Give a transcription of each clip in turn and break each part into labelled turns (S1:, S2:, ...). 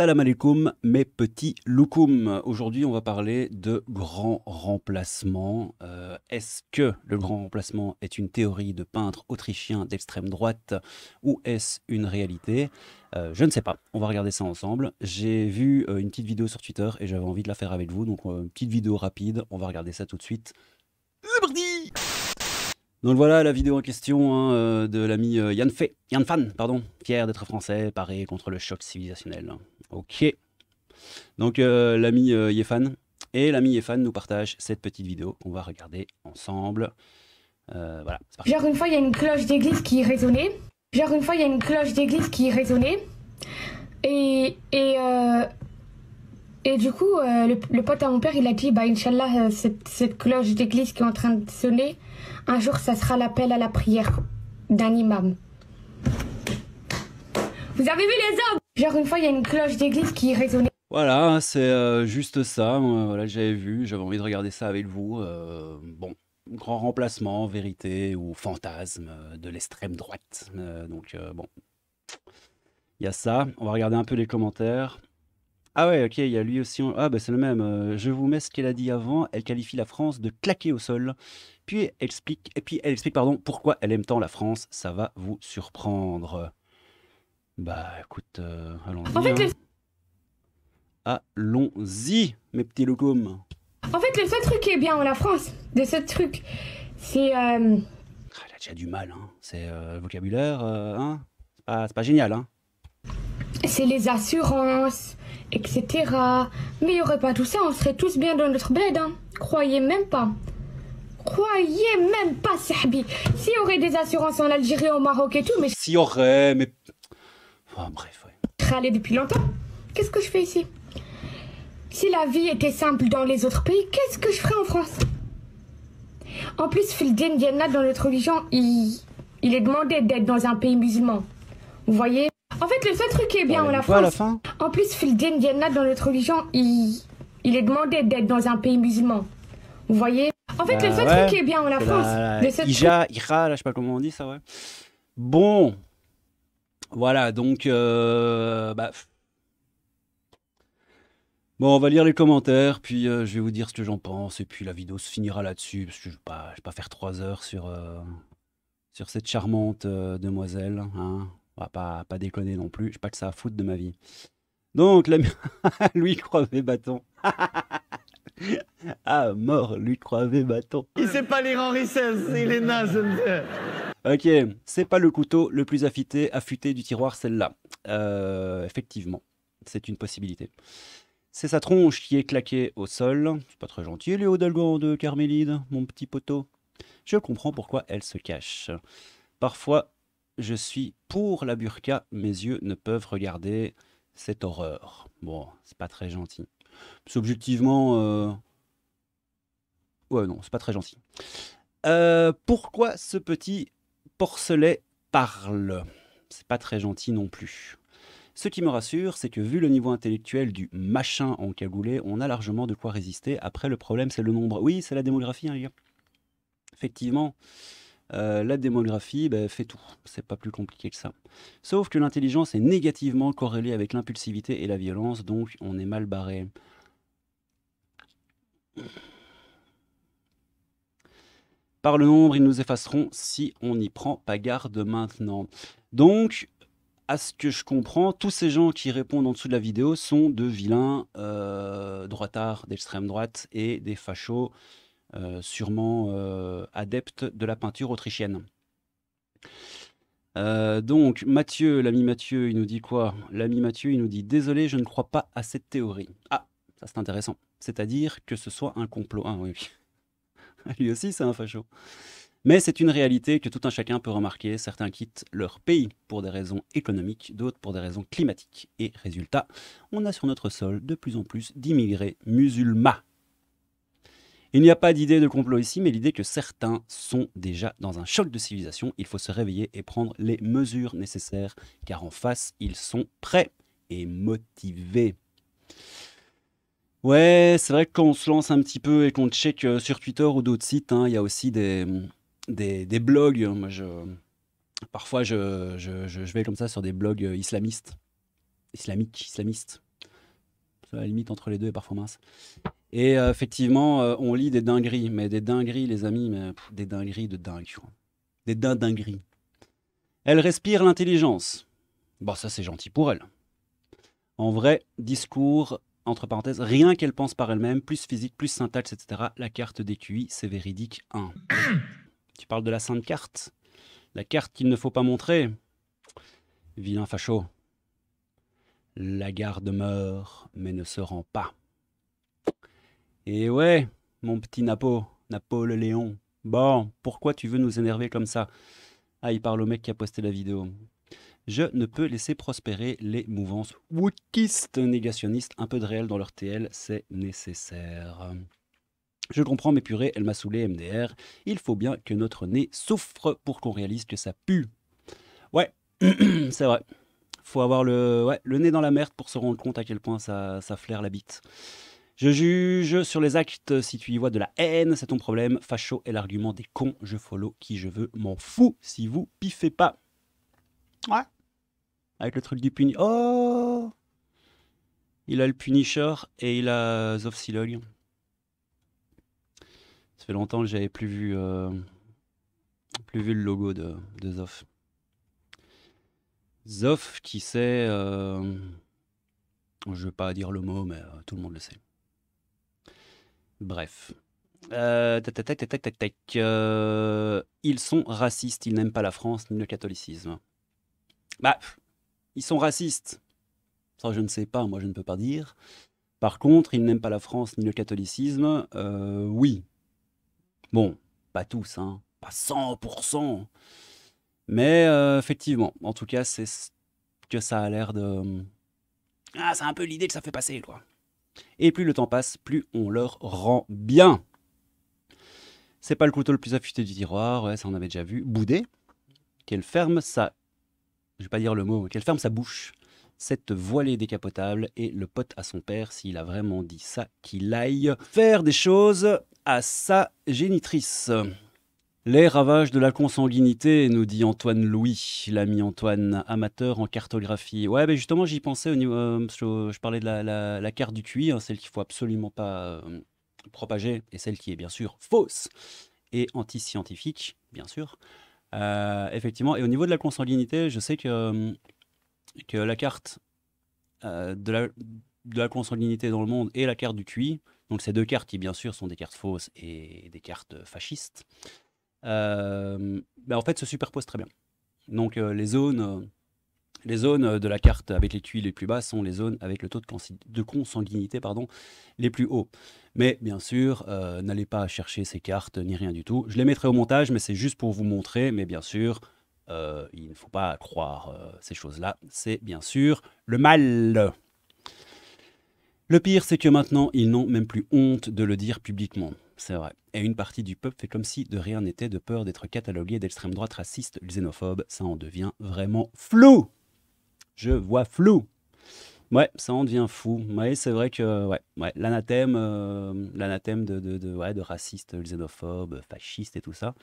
S1: Salam alaikum, mes petits loukoum. Aujourd'hui, on va parler de grand remplacement. Euh, est-ce que le grand remplacement est une théorie de peintre autrichien d'extrême droite ou est-ce une réalité euh, Je ne sais pas. On va regarder ça ensemble. J'ai vu euh, une petite vidéo sur Twitter et j'avais envie de la faire avec vous. Donc, petite vidéo rapide. On va regarder ça tout de suite. C'est parti donc voilà la vidéo en question hein, de l'ami Yann Yann Fan, pardon, fier d'être français, paré contre le choc civilisationnel. Ok. Donc euh, l'ami euh, Yefan et l'ami Yefan nous partagent cette petite vidéo On va regarder ensemble. Euh, voilà, Genre une
S2: fois, il y a une cloche d'église qui résonnait. Genre une fois, il y a une cloche d'église qui résonnait. Et, et, et du coup, le, pote à mon père, il a dit, bah Inch'Allah, cette, cette cloche d'église qui est en train de sonner, un jour, ça sera l'appel à la prière d'un imam. Vous avez vu les hommes Genre une fois, il y a une cloche d'église qui résonnait.
S1: Voilà, c'est euh, juste ça. Euh, voilà, j'avais vu, j'avais envie de regarder ça avec vous. Euh, bon, grand remplacement, vérité ou fantasme de l'extrême droite. donc bon, il y a ça. On va regarder un peu les commentaires. Ah ouais, ok, il y a lui aussi. Ah bah c'est le même. Je vous mets ce qu'elle a dit avant. Elle qualifie la France de claquer au sol. Puis elle explique, et puis elle explique pardon pourquoi elle aime tant la France. Ça va vous surprendre. Bah écoute, euh, allons-y. En fait, hein. mes petits En
S2: fait, le seul truc qui est bien en la France, de ce truc, c'est. Euh, ah, elle
S1: a déjà du mal, hein. C'est euh, le vocabulaire, hein. C'est pas, pas, génial, hein.
S2: C'est les assurances, etc. Mais il n'y aurait pas tout ça, on serait tous bien dans notre bled, hein. Croyez même pas croyez même pas, Sahbi. S'il y aurait des assurances en Algérie, au Maroc et tout, mais. S'il
S1: y aurait, mais
S2: Enfin, bref, ouais. depuis longtemps Qu'est-ce que je fais ici Si la vie était simple dans les autres pays, qu'est-ce que je ferais en France En plus, Fildin Diana, dans notre religion, il, il est demandé d'être dans un pays musulman. Vous voyez En fait, le seul truc qui est bien en la France. en plus, Fildin Diana, dans notre religion, il, il est demandé d'être dans un pays musulman. Vous voyez En fait, le ah seul truc qui est bien en la France. La, Ija,
S1: je sais pas comment on dit ça, ouais. Bon, voilà, donc. Euh, bah, Bon, on va lire les commentaires, puis euh, je vais vous dire ce que j'en pense, et puis la vidéo se finira là-dessus, parce que je ne vais, pas, faire trois heures sur, euh, sur cette charmante demoiselle. Hein. On va pas, pas déconner non plus, je pas que ça à foutre de ma vie. Donc, la... lui croivé bâton. ah, mort, lui croivé bâton. Il sait pas lire Henri XVI, il est naze, Ok, c'est pas le couteau le plus affûté, affûté du tiroir, celle-là. Euh, effectivement, c'est une possibilité. C'est sa tronche qui est claquée au sol. C'est pas très gentil, les Dalgan de Carmélide, mon petit poteau. Je comprends pourquoi elle se cache. Parfois, je suis pour la burqa, mes yeux ne peuvent regarder cette horreur. Bon, c'est pas très gentil. Subjectivement, objectivement, euh, ouais non, c'est pas très gentil. Euh, pourquoi ce petit Porcelet parle. C'est pas très gentil non plus. Ce qui me rassure, c'est que vu le niveau intellectuel du machin en cagoulé, on a largement de quoi résister. Après, le problème, c'est le nombre. Oui, c'est la démographie, hein, les gars. Effectivement, euh, la démographie ben, fait tout. C'est pas plus compliqué que ça. Sauf que l'intelligence est négativement corrélée avec l'impulsivité et la violence, donc on est mal barré. Par le nombre, ils nous effaceront si on n'y prend pas garde maintenant. Donc, à ce que je comprends, tous ces gens qui répondent en dessous de la vidéo sont de vilains euh, droitards d'extrême droite et des fachos euh, sûrement euh, adeptes de la peinture autrichienne. Euh, donc, Mathieu, l'ami Mathieu, il nous dit quoi L'ami Mathieu, il nous dit Désolé, je ne crois pas à cette théorie. Ah, ça c'est intéressant. C'est-à-dire que ce soit un complot. Ah oui. Lui aussi, c'est un facho. Mais c'est une réalité que tout un chacun peut remarquer. Certains quittent leur pays pour des raisons économiques, d'autres pour des raisons climatiques. Et résultat, on a sur notre sol de plus en plus d'immigrés musulmans. Il n'y a pas d'idée de complot ici, mais l'idée que certains sont déjà dans un choc de civilisation. Il faut se réveiller et prendre les mesures nécessaires, car en face, ils sont prêts et motivés. Ouais, c'est vrai qu'on on se lance un petit peu et qu'on check euh, sur Twitter ou d'autres sites, hein. il y a aussi des, des, blogs. Moi, je, parfois, je, je, je, vais comme ça sur des blogs euh, islamistes, islamiques, islamistes. la limite entre les deux est parfois mince. Et euh, effectivement, on lit des dingueries, mais des dingueries, les amis, mais des dingueries de dingue. Des dingueries. Elle respire l'intelligence. Bon, ça, c'est gentil pour elle. En vrai, discours entre parenthèses, rien qu'elle pense par elle-même, plus physique, plus syntaxe, etc. La carte des QI, c'est véridique 1. tu parles de la sainte carte La carte qu'il ne faut pas montrer Vilain facho. La garde meurt, mais ne se rend pas. Et ouais, mon petit Napo, Napo Léon. Bon, pourquoi tu veux nous énerver comme ça Ah, il parle au mec qui a posté la vidéo je ne peux laisser prospérer les mouvances wokistes, négationnistes, un peu de réel dans leur TL, c'est nécessaire. Je comprends, mais purée, elle m'a saoulé, MDR. Il faut bien que notre nez souffre pour qu'on réalise que ça pue. Ouais, c'est vrai. Faut avoir le, le nez dans la merde pour se rendre compte à quel point ça, ça flaire la bite. Je juge sur les actes, si tu y vois de la haine, c'est ton problème. Facho est l'argument des cons, je follow qui je veux, m'en fous si vous piffez pas. Ouais avec le truc du puni... Oh Il a le Punisher et il a Silog. Ça fait longtemps que j'avais plus vu, euh, plus vu le logo de, de Zof. Zof qui sait, euh, je ne vais pas dire le mot, mais euh, tout le monde le sait. Bref. ils sont racistes, ils n'aiment pas la France ni le catholicisme. Bah, sont racistes. Ça, je ne sais pas, moi, je ne peux pas dire. Par contre, ils n'aiment pas la France ni le catholicisme. Euh, oui. Bon, pas tous, hein. Pas 100%. Mais euh, effectivement, en tout cas, c'est que ça a l'air de... Ah, c'est un peu l'idée que ça fait passer, quoi. Et plus le temps passe, plus on leur rend bien. C'est pas le couteau le plus affûté du tiroir, ouais, ça on avait déjà vu. Boudet, qu'elle ferme ça je vais pas dire le mot, qu'elle ferme sa bouche. Cette voilée décapotable et le pote à son père, s'il a vraiment dit ça, qu'il aille faire des choses à sa génitrice. Les ravages de la consanguinité, nous dit Antoine Louis, l'ami Antoine, amateur en cartographie. Ouais, mais justement, j'y pensais au niveau. Euh, je, parlais de la, carte du QI, hein, celle qu'il faut absolument pas euh, propager, et celle qui est bien sûr fausse et anti-scientifique, bien sûr. Euh, effectivement, et au niveau de la consanguinité, je sais que, hum, que la carte euh, de la, consanguinité dans le monde et la carte du QI. Donc ces deux cartes qui bien sûr sont des cartes fausses et des cartes fascistes. Euh, ben, en fait se superposent très bien. Donc les zones les zones de la carte avec les tuiles les plus bas sont les zones avec le taux de consanguinité pardon, les plus hauts. Mais bien sûr, euh, n'allez pas chercher ces cartes ni rien du tout. Je les mettrai au montage, mais c'est juste pour vous montrer. Mais bien sûr, euh, il ne faut pas croire euh, ces choses-là. C'est bien sûr le mal. Le pire, c'est que maintenant, ils n'ont même plus honte de le dire publiquement. C'est vrai. Et une partie du peuple fait comme si de rien n'était, de peur d'être catalogué d'extrême droite raciste, xénophobe. Ça en devient vraiment flou je vois flou. Ouais, ça en devient fou. Ouais, c'est vrai que l'anathème, euh, l'anathème de, de, de, ouais, de racistes, fascistes et tout ça.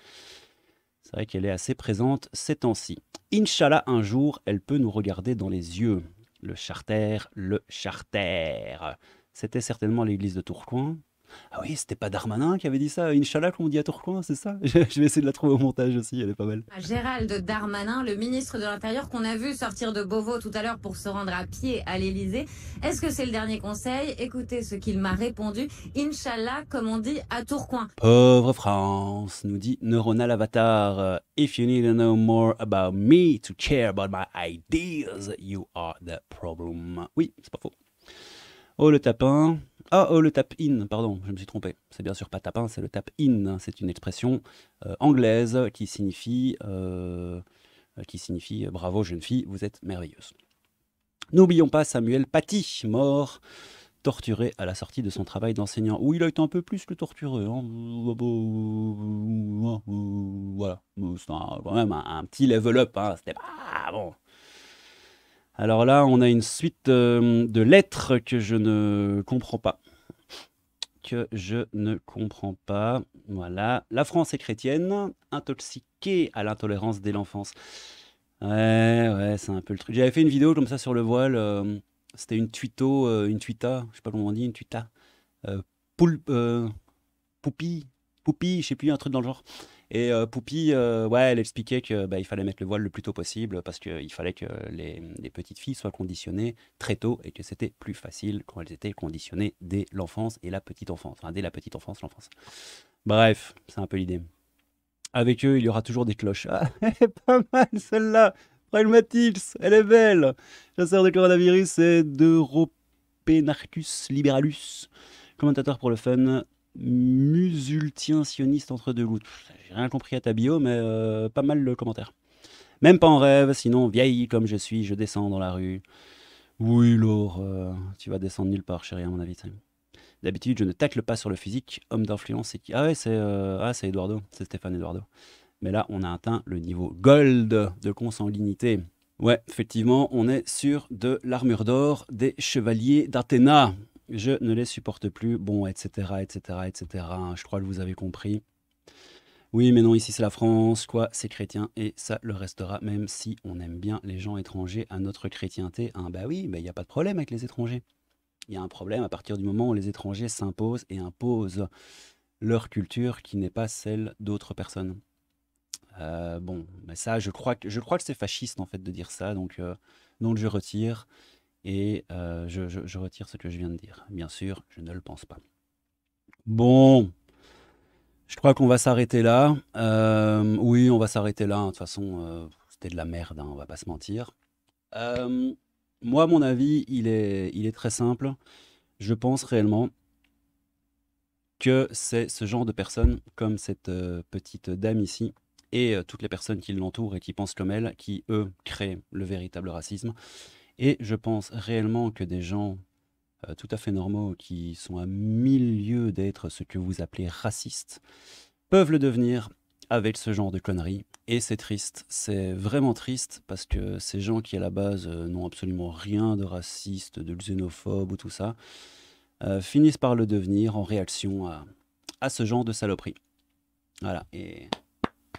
S1: C'est vrai qu'elle est assez présente ces temps-ci. Inch'Allah, un jour, elle peut nous regarder dans les yeux. Le charter, le charter. C'était certainement l'église de Tourcoing, ah oui, c'était pas Darmanin qui avait dit ça, Inch'Allah, on dit à Tourcoing, c'est ça Je vais essayer de la trouver au montage aussi, elle est pas mal.
S2: Ah, Gérald Darmanin, le ministre de l'Intérieur qu'on a vu sortir de Beauvau tout à l'heure pour se rendre à pied à l'Élysée. Est-ce que c'est le dernier conseil Écoutez ce qu'il m'a répondu. Inch'Allah, comme on dit à Tourcoing.
S1: Pauvre France, nous dit Neuronal Avatar. Euh, if you need to know more about me to care about my ideas, you are the problem. Oui, c'est pas faux. Oh, le tapin. Ah, oh, le tap-in, pardon, je me suis trompé. C'est bien sûr pas tapin, c'est le tap-in. C'est une expression euh, anglaise qui signifie, euh, qui signifie euh, bravo jeune fille, vous êtes merveilleuse. N'oublions pas Samuel Paty, mort, torturé à la sortie de son travail d'enseignant. Oui, il a été un peu plus que torturé. Hein. Voilà, c'est quand même un, petit level up. Hein. C'était pas bon. Alors là, on a une suite euh, de lettres que je ne comprends pas. Que je ne comprends pas. Voilà. La France est chrétienne, intoxiquée à l'intolérance dès l'enfance. Ouais, ouais, c'est un peu le truc. J'avais fait une vidéo comme ça sur le voile. Euh, c'était une tuto euh, une tuita, je sais pas comment on dit, une tuita. poule, poupie, poupie, je sais plus, un truc dans le genre. Et euh, Poupie, euh, ouais, elle expliquait que bah, il fallait mettre le voile le plus tôt possible parce qu'il fallait que les, petites filles soient conditionnées très tôt et que c'était plus facile quand elles étaient conditionnées dès l'enfance et la petite enfance. Enfin, dès la petite enfance, l'enfance. Bref, c'est un peu l'idée. Avec eux, il y aura toujours des cloches. Ah, elle est pas mal celle-là. Pragmatix, elle est belle. Chasseur de coronavirus, c'est Deuropenarcus liberalus. Commentateur pour le fun, musultien sioniste entre deux gouttes. J'ai rien compris à ta bio, mais euh, pas mal le commentaire. Même pas en rêve, sinon vieilli comme je suis, je descends dans la rue. Oui, l'or, euh, tu vas descendre nulle part, chérie, à mon avis. D'habitude, je ne tacle pas sur le physique. Homme d'influence, c'est qui Ah ouais, euh, ah, c'est Eduardo, c'est Stéphane Eduardo. Mais là, on a atteint le niveau gold de consanguinité. Ouais, effectivement, on est sur de l'armure d'or des chevaliers d'Athéna je ne les supporte plus, bon, etc., etc., etc. Je crois que vous avez compris. Oui, mais non, ici c'est la France, quoi, c'est chrétien, et ça le restera, même si on aime bien les gens étrangers à notre chrétienté. Ben bah oui, il bah, n'y a pas de problème avec les étrangers. Il y a un problème à partir du moment où les étrangers s'imposent et imposent leur culture qui n'est pas celle d'autres personnes. Euh, bon, mais ça, je crois que, que c'est fasciste en fait de dire ça, donc, euh, donc je retire et euh, je, retire ce que je viens de dire. Bien sûr, je ne le pense pas. Bon, je crois qu'on va s'arrêter là. Euh, oui, on va s'arrêter là. De toute façon, euh, c'était de la merde, on hein, on va pas se mentir. moi, mon avis, il est, il est très simple. Je pense réellement que c'est ce genre de personnes, comme cette petite dame ici, et toutes les personnes qui l'entourent et qui pensent comme elle, qui, eux, créent le véritable racisme. Et je pense réellement que des gens euh, tout à fait normaux qui sont à mille lieues d'être ce que vous appelez racistes peuvent le devenir avec ce genre de conneries. Et c'est triste, c'est vraiment triste parce que ces gens qui à la base euh, n'ont absolument rien de raciste, de xénophobe ou tout ça, euh, finissent par le devenir en réaction à, à ce genre de saloperie. Voilà, et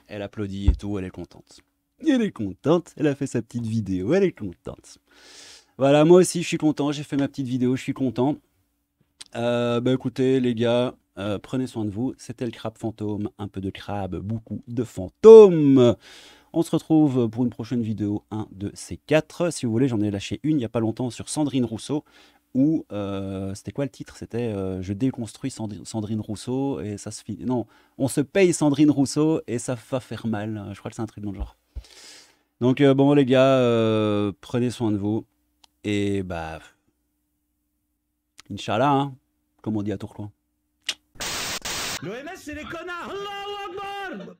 S1: elle applaudit et tout, elle est contente. Elle est contente, elle a fait sa petite vidéo, elle est contente. Voilà, moi aussi je suis content, j'ai fait ma petite vidéo, je suis content. Euh, bah, écoutez les gars, euh, prenez soin de vous. C'était le crabe fantôme, un peu de crabe, beaucoup de fantômes. On se retrouve pour une prochaine vidéo, un de ces quatre. Si vous voulez, j'en ai lâché une il n'y a pas longtemps sur Sandrine Rousseau, où euh, c'était quoi le titre C'était Je déconstruis Sandrine Rousseau et ça se finit. Non, on se paye Sandrine Rousseau et ça va faire mal. Je crois que c'est un truc dans le genre. Donc euh, bon les gars, euh, prenez soin de vous. Et bah. Inch'Allah, hein, comme on dit à Tourcoing. L'OMS
S2: c'est les connards